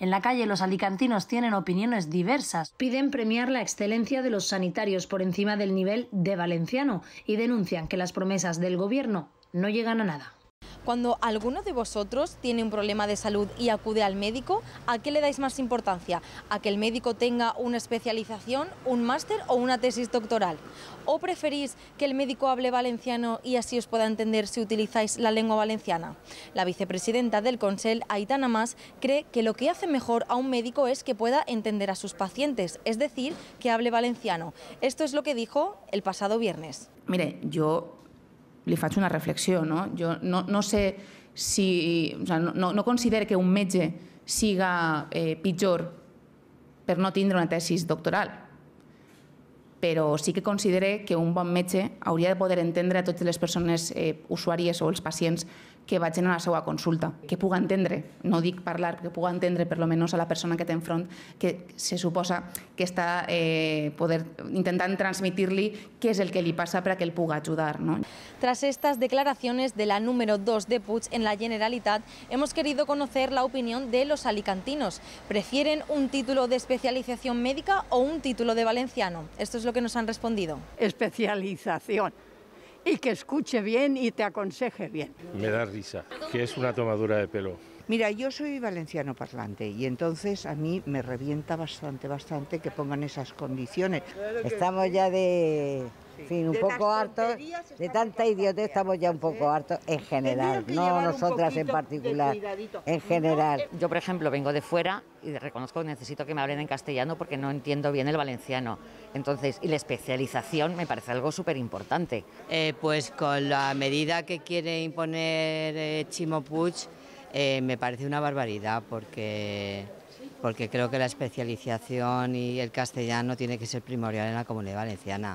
En la calle los alicantinos tienen opiniones diversas. Piden premiar la excelencia de los sanitarios por encima del nivel de valenciano y denuncian que las promesas del gobierno no llegan a nada. Cuando alguno de vosotros tiene un problema de salud y acude al médico, ¿a qué le dais más importancia? ¿A que el médico tenga una especialización, un máster o una tesis doctoral? ¿O preferís que el médico hable valenciano y así os pueda entender si utilizáis la lengua valenciana? La vicepresidenta del Consell, Aitana Mas, cree que lo que hace mejor a un médico es que pueda entender a sus pacientes, es decir, que hable valenciano. Esto es lo que dijo el pasado viernes. Mire, yo li faig una reflexió. No? Jo no, no sé si... O sigui, no, no considero que un metge siga eh, pitjor per no tindre una tesis doctoral Pero sí que consideré que un buen meche habría de poder entender a todas las personas eh, usuarias o els pacients que vayan a la seva consulta, que puga entender, no dic parlar, que puga por lo menos a la persona que te enfront, que se suposa que está eh, poder, qué es li què el que li passa para que puga ajudar. No? Tras estas declaraciones de la número 2 de Puig en la Generalitat, hemos querido conocer la opinión de los alicantinos. ¿Prefieren un título de especialización médica o un título de valenciano? Esto es lo que nos han respondido? Especialización y que escuche bien y te aconseje bien. Me da risa, que es una tomadura de pelo. Mira, yo soy valenciano parlante y entonces a mí me revienta bastante, bastante que pongan esas condiciones. Estamos ya de fin, un poco harto de tanta idiotez estamos ya un poco hartos en general, no nosotras en particular, en general. Eh, Yo, por ejemplo, vengo de fuera y reconozco que necesito que me hablen en castellano porque no entiendo bien el valenciano. Entonces, y la especialización me parece algo súper importante. Eh, pues con la medida que quiere imponer eh, Chimo Puig, me parece una barbaridad porque porque creo que la especialización y el castellano tiene que ser primordial en la comunidad valenciana.